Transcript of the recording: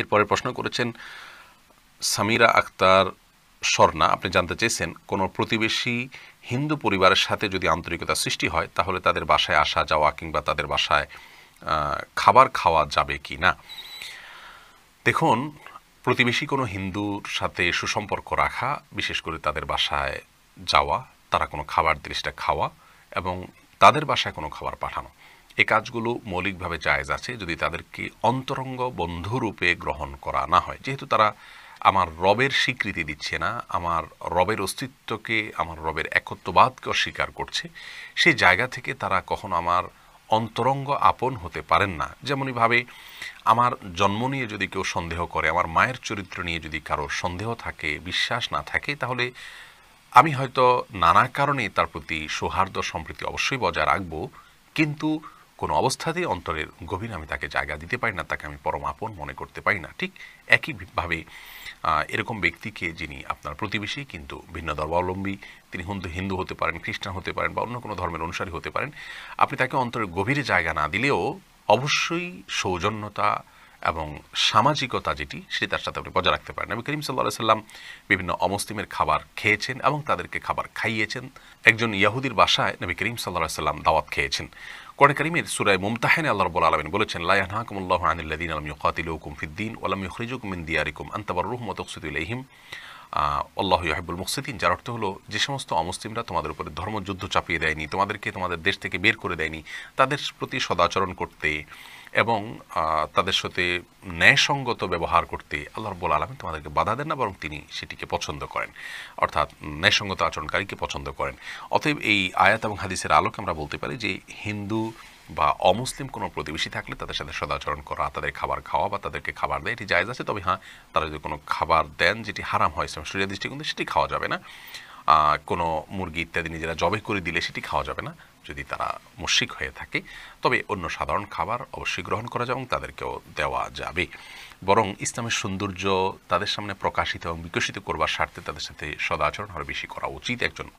এরপরে প্রশ্ন করেছেন সামিরা আক্তার স্বর্ণা আপনি জানতে চেয়েছেন কোনো প্রতিবেশী হিন্দু পরিবারের সাথে যদি আন্তরিকতা সৃষ্টি হয় তাহলে তাদের বাসায় আসা যাওয়া কিংবা তাদের বাসায় খাবার খাওয়া যাবে কি না দেখুন প্রতিবেশী কোনো হিন্দুর সাথে সুসম্পর্ক রাখা বিশেষ করে তাদের বাসায় যাওয়া তারা কোনো খাবার জিনিসটা খাওয়া এবং তাদের বাসায় কোনো খাবার পাঠানো এ কাজগুলো মৌলিকভাবে জায়জ আছে যদি তাদেরকে অন্তরঙ্গ বন্ধুরূপে গ্রহণ করা না হয় যেহেতু তারা আমার রবের স্বীকৃতি দিচ্ছে না আমার রবের অস্তিত্বকে আমার রবের একত্ববাদকে অস্বীকার করছে সেই জায়গা থেকে তারা কখনো আমার অন্তরঙ্গ আপন হতে পারেন না যেমনইভাবে আমার জন্ম নিয়ে যদি কেউ সন্দেহ করে আমার মায়ের চরিত্র নিয়ে যদি কারো সন্দেহ থাকে বিশ্বাস না থাকে তাহলে আমি হয়তো নানা কারণে তার প্রতি সৌহার্দ্য সম্প্রীতি অবশ্যই বজায় রাখব কিন্তু কোনো অবস্থাতেই অন্তরের গভীরে আমি তাকে জায়গা দিতে পারি না তাকে আমি পরম আপন মনে করতে পারি না ঠিক একইভাবে এরকম ব্যক্তিকে যিনি আপনার প্রতিবেশী কিন্তু ভিন্ন ধর্মাবলম্বী তিনি হিন্দু হিন্দু হতে পারেন খ্রিস্টান হতে পারেন বা অন্য কোনো ধর্মের অনুসারী হতে পারেন আপনি তাকে অন্তরের গভীরে জায়গা না দিলেও অবশ্যই সৌজন্যতা এবং সামাজিকতা যেটি সেটি তার সাথে আপনি বজায় রাখতে পারেন নবী করিম সাল্লাহ সাল্লাম বিভিন্ন অমুসলিমের খাবার খেয়েছেন এবং তাদেরকে খাবার খাইয়েছেন একজন ইয়াহুদির বাসায় নবী করিম সাল্লাহ সাল্লাম দাওয়াত খেয়েছেন কোরআন করিমের সুরায় মুমতাহেন আল্লাহ রব্বুল আলমিন বলেছেন লাইহানাকুমুল্লাহ আনিল্লাদিন আলম ইউকাতিলুকুম ফিদ্দিন ওলাম ইউখরিজুকুম মিন দিয়ারিকুম আন্তাবার রুহমত ইলাইহিম আল্লাহ ইহাবুল মুসিদ্দিন যার অর্থ হলো যে সমস্ত অমুসলিমরা তোমাদের উপরে ধর্মযুদ্ধ চাপিয়ে দেয়নি তোমাদেরকে তোমাদের দেশ থেকে বের করে দেয়নি তাদের প্রতি সদাচরণ করতে এবং তাদের সাথে ন্যায়সঙ্গত ব্যবহার করতে আল্লাহ রব্বুল আলমী তোমাদেরকে বাধা দেন না বরং তিনি সেটিকে পছন্দ করেন অর্থাৎ ন্যায়সঙ্গত আচরণকারীকে পছন্দ করেন অতএব এই আয়াত এবং হাদিসের আলোকে আমরা বলতে পারি যে হিন্দু বা অমুসলিম কোনো প্রতিবেশী থাকলে তাদের সাথে সদাচরণ করা তাদের খাবার খাওয়া বা তাদেরকে খাবার দেয় এটি জায়জ আছে তবে হ্যাঁ তারা যদি কোনো খাবার দেন যেটি হারাম হয় ইসলাম সূর্যের কিন্তু সেটি খাওয়া যাবে না কোনো মুরগি ইত্যাদি নিজেরা জবে করে দিলে সেটি খাওয়া যাবে না যদি তারা মুশিক হয়ে থাকে তবে অন্য সাধারণ খাবার অবশ্যই গ্রহণ করা যায় এবং তাদেরকেও দেওয়া যাবে বরং ইসলামের সৌন্দর্য তাদের সামনে প্রকাশিত এবং বিকশিত করবার স্বার্থে তাদের সাথে সদাচরণ আরও বেশি করা উচিত একজন